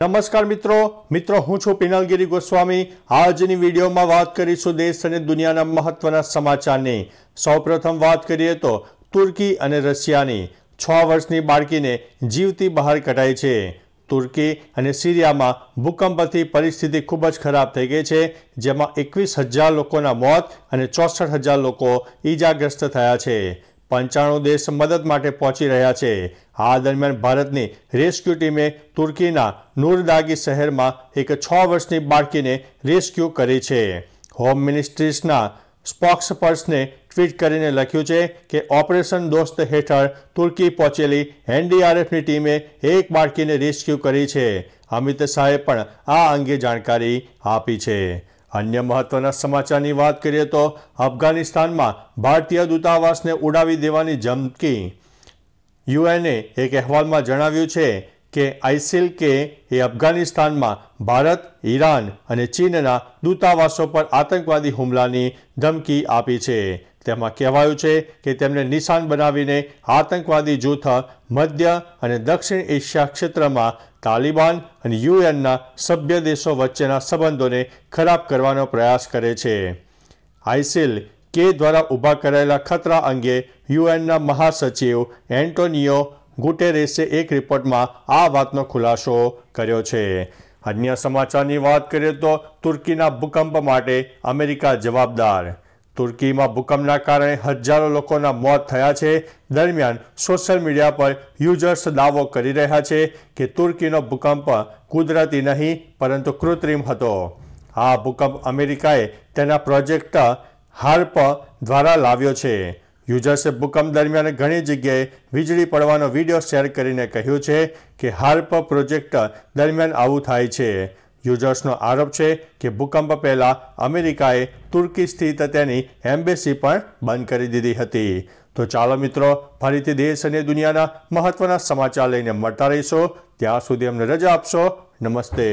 નમસ્કાર મિત્રો મિત્રો હું છું પિનલગીરી ગોસ્વામી આજની વિડીયોમાં વાત કરીશું દેશ અને દુનિયાના મહત્વના સમાચારની સૌપ્રથમ વાત કરીએ તો તુર્કી અને રશિયાની છ વર્ષની બાળકીને જીવતી બહાર કઢાઈ છે તુર્કી અને સિરિયામાં ભૂકંપથી પરિસ્થિતિ ખૂબ જ ખરાબ થઈ ગઈ છે જેમાં એકવીસ હજાર લોકોના મોત અને ચોસઠ હજાર લોકો ઈજાગ્રસ્ત થયા છે પંચાણું દેશ મદદ માટે પહોંચી રહ્યા છે આ દરમિયાન ભારતની રેસ્ક્યુ ટીમે તુર્કીના નૂરદાગી શહેરમાં એક છ વર્ષની બાળકીને રેસ્ક્યુ કરી છે હોમ મિનિસ્ટ્રીસના સ્પોક્સ પર્સને ટ્વીટ કરીને લખ્યું છે કે ઓપરેશન દોસ્ત હેઠળ તુર્કી પહોંચેલી એનડીઆરએફની ટીમે એક બાળકીને રેસ્ક્યુ કરી છે અમિત શાહે પણ આ અંગે જાણકારી આપી છે અન્ય મહત્વના સમાચારની વાત કરીએ તો અફઘાનિસ્તાનમાં ભારતીય દૂતાવાસને ઉડાવી દેવાની ધમકી યુએનએ એક અહેવાલમાં જણાવ્યું છે કે આઈસીલ કે એ અફઘાનિસ્તાનમાં ભારત ઈરાન અને ચીનના દૂતાવાસો પર આતંકવાદી હુમલાની ધમકી આપી છે તેમાં કહેવાયું છે કે તેમને નિશાન બનાવીને આતંકવાદી જૂથ મધ્ય અને દક્ષિણ એશિયા ક્ષેત્રમાં તાલિબાન અને યુએનના સભ્ય દેશો વચ્ચેના સંબંધોને ખરાબ કરવાનો પ્રયાસ કરે છે આઈસીલ કે દ્વારા ઊભા કરાયેલા ખતરા અંગે યુએનના મહાસચિવ એન્ટોનિયો ગુટેરેસે એક રિપોર્ટમાં આ વાતનો ખુલાસો કર્યો છે અન્ય સમાચારની વાત કરીએ તો તુર્કીના ભૂકંપ માટે અમેરિકા જવાબદાર તુર્કીમાં ભૂકંપના કારણે હજારો લોકોના મોત થયા છે દરમિયાન સોશિયલ મીડિયા પર યુઝર્સ દાવો કરી રહ્યા છે કે તુર્કીનો ભૂકંપ કુદરતી નહીં પરંતુ કૃત્રિમ હતો આ ભૂકંપ અમેરિકાએ તેના પ્રોજેક્ટ હાર્પ દ્વારા લાવ્યો છે યુઝર્સે ભૂકંપ દરમિયાન ઘણી જગ્યાએ વીજળી પડવાનો વિડીયો શેર કરીને કહ્યું છે કે હાર્પ પ્રોજેક્ટ દરમિયાન આવું થાય છે યુઝર્સનો આરોપ છે કે ભૂકંપ પહેલાં અમેરિકાએ તુર્કી સ્થિત તેની એમ્બેસી પણ બંધ કરી દીધી હતી તો ચાલો મિત્રો ફરીથી દેશ અને દુનિયાના મહત્વના સમાચાર લઈને મળતા રહીશો ત્યાં સુધી અમને રજા આપશો નમસ્તે